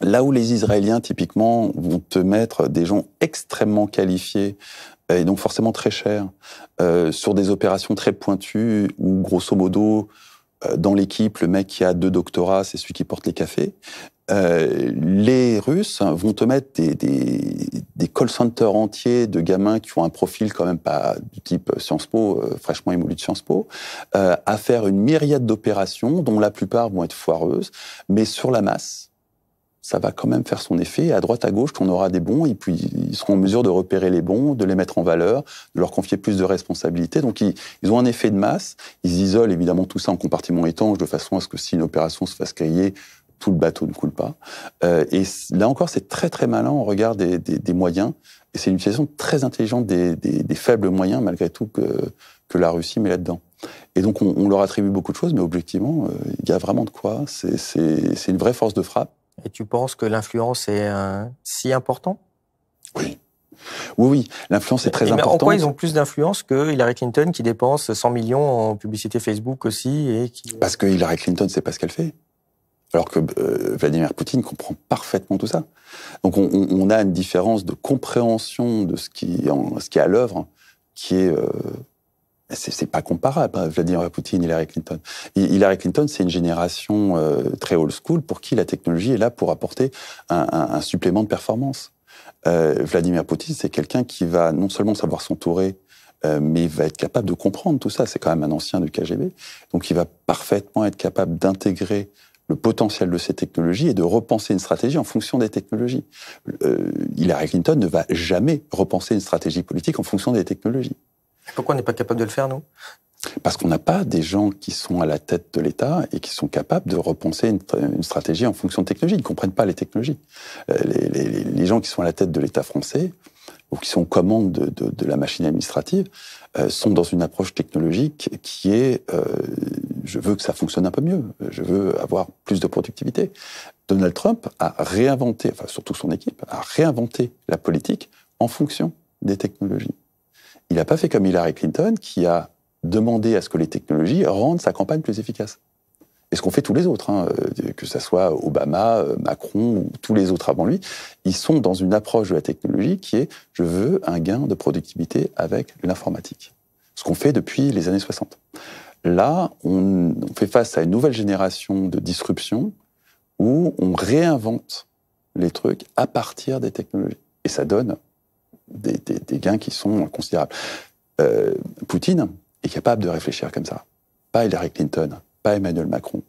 Là où les Israéliens, typiquement, vont te mettre des gens extrêmement qualifiés et donc forcément très chers euh, sur des opérations très pointues où, grosso modo, euh, dans l'équipe, le mec qui a deux doctorats, c'est celui qui porte les cafés. Euh, les Russes vont te mettre des, call centers entiers de gamins qui ont un profil quand même pas du type Sciences Po, fraîchement émoulu de Sciences Po, à faire une myriade d'opérations dont la plupart vont être foireuses, mais sur la masse, ça va quand même faire son effet. À droite, à gauche, on aura des bons, et puis ils seront en mesure de repérer les bons, de les mettre en valeur, de leur confier plus de responsabilités. Donc ils, ont un effet de masse. Ils isolent évidemment tout ça en compartiment étanche de façon à ce que si une opération se fasse crier, tout le bateau ne coule pas. Euh, et là encore, c'est très très malin au regard des, des, des moyens. Et c'est une utilisation très intelligente des, des, faibles moyens, malgré tout, que, que la Russie met là-dedans. Et donc on, leur attribue beaucoup de choses, mais objectivement, euh, il y a vraiment de quoi. C'est une vraie force de frappe. Et tu penses que l'influence est euh, si importante Oui. Oui, oui, l'influence est très importante. En quoi ils ont plus d'influence que Hillary Clinton qui dépense 100 millions en publicité Facebook aussi et qui... Euh, Parce que Hillary Clinton, c'est pas ce qu'elle fait. Alors que euh, Vladimir Poutine comprend parfaitement tout ça. Donc on, a une différence de compréhension de ce qui, en, ce qui est à l'œuvre qui est c'est pas comparable, hein. Vladimir Poutine, Hillary Clinton. Hillary Clinton, c'est une génération euh, très old school pour qui la technologie est là pour apporter un, un, un supplément de performance. Euh, Vladimir Poutine, c'est quelqu'un qui va non seulement savoir s'entourer, euh, mais va être capable de comprendre tout ça. C'est quand même un ancien du KGB. Donc il va parfaitement être capable d'intégrer le potentiel de ces technologies et de repenser une stratégie en fonction des technologies. Euh, Hillary Clinton ne va jamais repenser une stratégie politique en fonction des technologies. Pourquoi on n'est pas capable de le faire, nous parce qu'on n'a pas des gens qui sont à la tête de l'État et qui sont capables de repenser une, stratégie en fonction de technologie. Ils ne comprennent pas les technologies. Euh, les, gens qui sont à la tête de l'État français ou qui sont commandes de, de, la machine administrative euh, sont dans une approche technologique qui est euh, je veux que ça fonctionne un peu mieux, je veux avoir plus de productivité. Donald Trump a réinventé, enfin surtout son équipe, a réinventé la politique en fonction des technologies. Il n'a pas fait comme Hillary Clinton, qui a demandé à ce que les technologies rendent sa campagne plus efficace. Et ce qu'ont fait tous les autres, hein, euh, que ce soit Obama, euh, Macron ou tous les autres avant lui, ils sont dans une approche de la technologie qui est je veux un gain de productivité avec l'informatique. Ce qu'on fait depuis les années 60. Là, on, on, fait face à une nouvelle génération de disruption où on réinvente les trucs à partir des technologies. Et ça donne des, gains qui sont considérables. Euh, Poutine est capable de réfléchir comme ça. Pas Hillary Clinton, pas Emmanuel Macron,